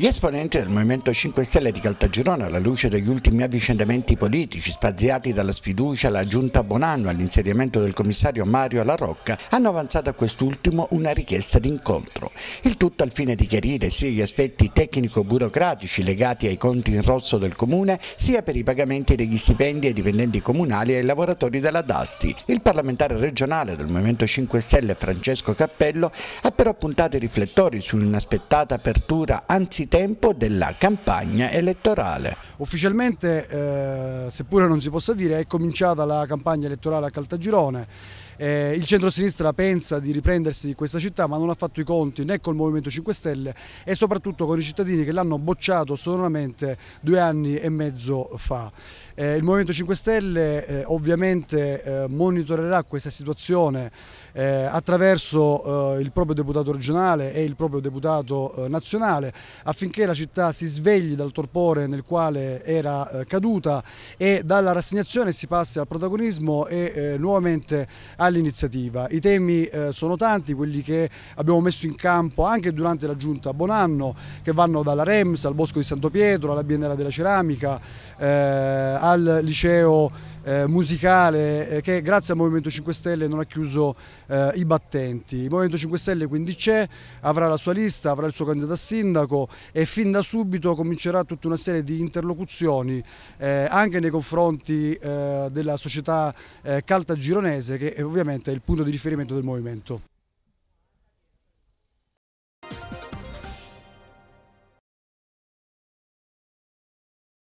Gli esponenti del Movimento 5 Stelle di Caltagirone, alla luce degli ultimi avvicendamenti politici, spaziati dalla sfiducia alla giunta Bonanno all'insediamento del commissario Mario Larocca, hanno avanzato a quest'ultimo una richiesta d'incontro. Il tutto al fine di chiarire sia gli aspetti tecnico-burocratici legati ai conti in rosso del comune, sia per i pagamenti degli stipendi ai dipendenti comunali e ai lavoratori della Dasti. Il parlamentare regionale del Movimento 5 Stelle, Francesco Cappello, ha però puntato i riflettori sull'inaspettata apertura anzi tempo della campagna elettorale. Ufficialmente, eh, seppure non si possa dire, è cominciata la campagna elettorale a Caltagirone. Eh, il centro-sinistra pensa di riprendersi di questa città ma non ha fatto i conti né col Movimento 5 Stelle e soprattutto con i cittadini che l'hanno bocciato sonoramente due anni e mezzo fa. Eh, il Movimento 5 Stelle eh, ovviamente eh, monitorerà questa situazione eh, attraverso eh, il proprio deputato regionale e il proprio deputato nazionale affinché la città si svegli dal torpore nel quale eh, era eh, caduta e dalla rassegnazione si passa al protagonismo e eh, nuovamente all'iniziativa. I temi eh, sono tanti, quelli che abbiamo messo in campo anche durante la giunta Bonanno, che vanno dalla REMS al Bosco di Santo Pietro, alla Biennale della Ceramica, al liceo eh, musicale eh, che grazie al Movimento 5 Stelle non ha chiuso eh, i battenti. Il Movimento 5 Stelle quindi c'è, avrà la sua lista, avrà il suo candidato a sindaco e fin da subito comincerà tutta una serie di interlocuzioni eh, anche nei confronti eh, della società eh, Calta Gironese che è ovviamente è il punto di riferimento del movimento.